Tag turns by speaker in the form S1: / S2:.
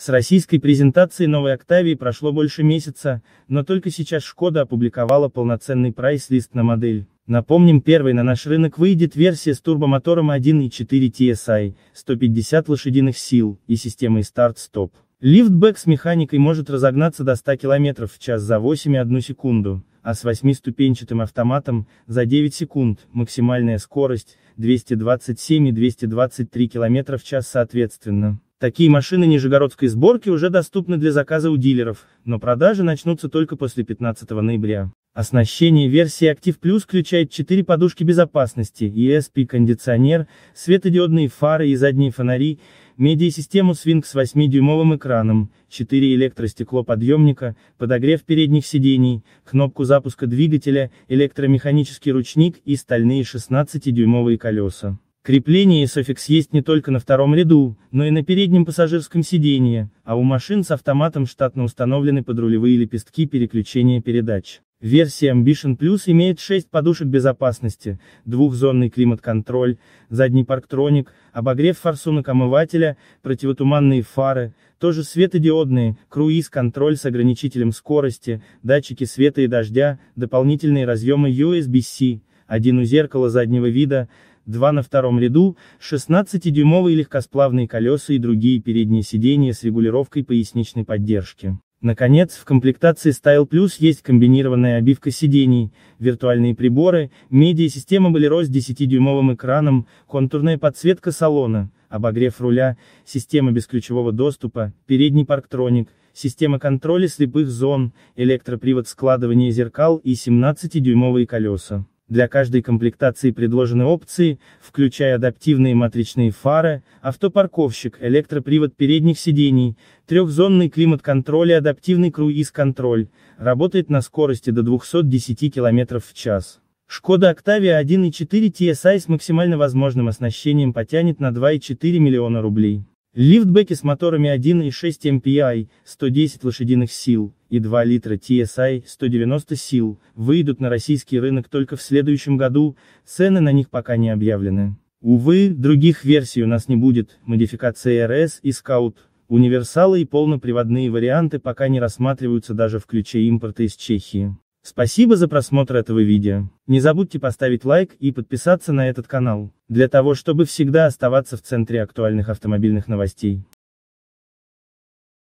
S1: С российской презентацией новой Октавии прошло больше месяца, но только сейчас Шкода опубликовала полноценный прайс-лист на модель. Напомним, первой на наш рынок выйдет версия с турбомотором 1.4 TSI, 150 лошадиных сил, и системой старт-стоп. Лифтбэк с механикой может разогнаться до 100 км в час за 8,1 секунду, а с восьмиступенчатым автоматом, за 9 секунд, максимальная скорость, 227 и 223 км в час соответственно. Такие машины нижегородской сборки уже доступны для заказа у дилеров, но продажи начнутся только после 15 ноября. Оснащение версии Active Plus включает 4 подушки безопасности, ESP-кондиционер, светодиодные фары и задние фонари, медиасистему Swing с 8-дюймовым экраном, 4 электростеклоподъемника, подогрев передних сидений, кнопку запуска двигателя, электромеханический ручник и стальные 16-дюймовые колеса. Крепление и суффикс есть не только на втором ряду, но и на переднем пассажирском сиденье, а у машин с автоматом штатно установлены подрулевые лепестки переключения передач. Версия Ambition Plus имеет 6 подушек безопасности, двухзонный климат-контроль, задний парктроник, обогрев форсунок омывателя, противотуманные фары, тоже светодиодные, круиз-контроль с ограничителем скорости, датчики света и дождя, дополнительные разъемы USB-C, один у зеркала заднего вида, Два на втором ряду, 16-дюймовые легкосплавные колеса и другие передние сиденья с регулировкой поясничной поддержки. Наконец, в комплектации Style Plus есть комбинированная обивка сидений, виртуальные приборы, медиа-система Bolero с 10-дюймовым экраном, контурная подсветка салона, обогрев руля, система бесключевого доступа, передний парктроник, система контроля слепых зон, электропривод складывания зеркал и 17-дюймовые колеса. Для каждой комплектации предложены опции, включая адаптивные матричные фары, автопарковщик, электропривод передних сидений, трехзонный климат-контроль и адаптивный круиз-контроль, работает на скорости до 210 км в час. Шкода Octavia 1.4 TSI с максимально возможным оснащением потянет на 2,4 миллиона рублей. Лифтбеки с моторами 1.6 MPI, 110 лошадиных сил, и 2 литра TSI 190 сил, выйдут на российский рынок только в следующем году, цены на них пока не объявлены. Увы, других версий у нас не будет, Модификации RS и Scout, универсалы и полноприводные варианты пока не рассматриваются даже в ключе импорта из Чехии. Спасибо за просмотр этого видео. Не забудьте поставить лайк и подписаться на этот канал, для того чтобы всегда оставаться в центре актуальных автомобильных новостей.